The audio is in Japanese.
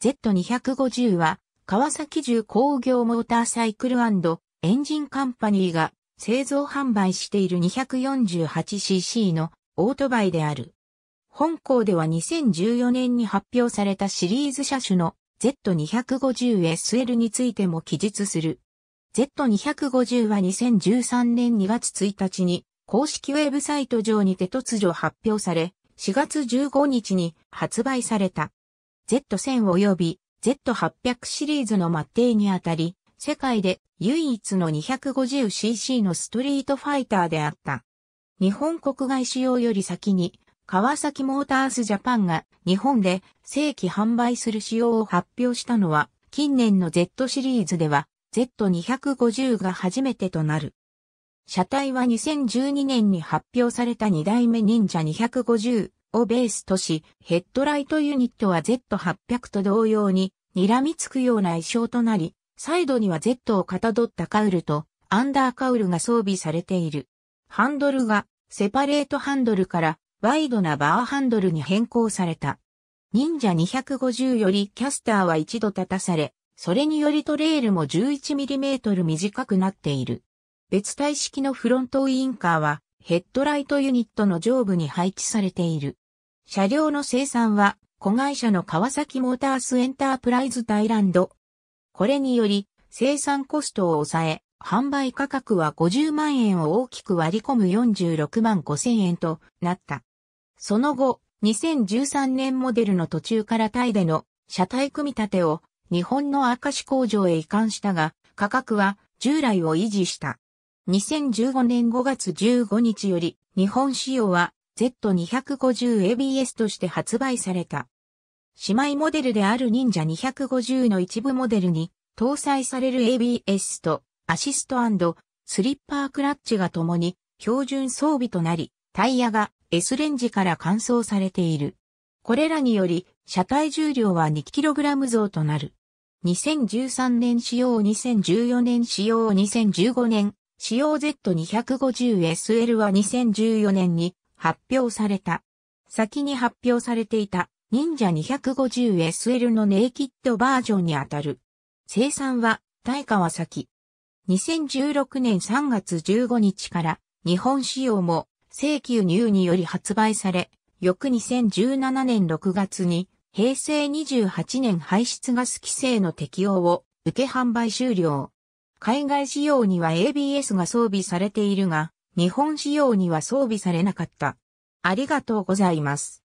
Z250 は、川崎重工業モーターサイクルエンジンカンパニーが製造販売している 248cc のオートバイである。本校では2014年に発表されたシリーズ車種の Z250SL についても記述する。Z250 は2013年2月1日に公式ウェブサイト上にて突如発表され、4月15日に発売された。Z1000 及び Z800 シリーズの末底にあたり、世界で唯一の 250cc のストリートファイターであった。日本国外使用より先に、川崎モータースジャパンが日本で正規販売する仕様を発表したのは、近年の Z シリーズでは Z250 が初めてとなる。車体は2012年に発表された2代目忍者250をベースとし、ヘッドライトユニットは Z800 と同様に、睨みつくような衣装となり、サイドには Z をかたどったカウルと、アンダーカウルが装備されている。ハンドルが、セパレートハンドルから、ワイドなバーハンドルに変更された。忍者250よりキャスターは一度立たされ、それによりトレールも 11mm 短くなっている。別体式のフロントウインカーはヘッドライトユニットの上部に配置されている。車両の生産は、子会社の川崎モータースエンタープライズタイランド。これにより、生産コストを抑え、販売価格は50万円を大きく割り込む46万5千円となった。その後、2013年モデルの途中からタイでの車体組み立てを日本の明石工場へ移管したが、価格は従来を維持した。2015年5月15日より日本仕様は Z250ABS として発売された。姉妹モデルである忍者250の一部モデルに搭載される ABS とアシストスリッパークラッチが共に標準装備となり、タイヤが S レンジから換装されている。これらにより、車体重量は 2kg 増となる。2013年仕様2014年仕様2015年仕様 Z250SL は2014年に発表された。先に発表されていた忍者 250SL のネイキッドバージョンにあたる。生産は大川崎。2016年3月15日から日本仕様も正規輸入により発売され、翌2017年6月に平成28年排出ガス規制の適用を受け販売終了。海外仕様には ABS が装備されているが、日本仕様には装備されなかった。ありがとうございます。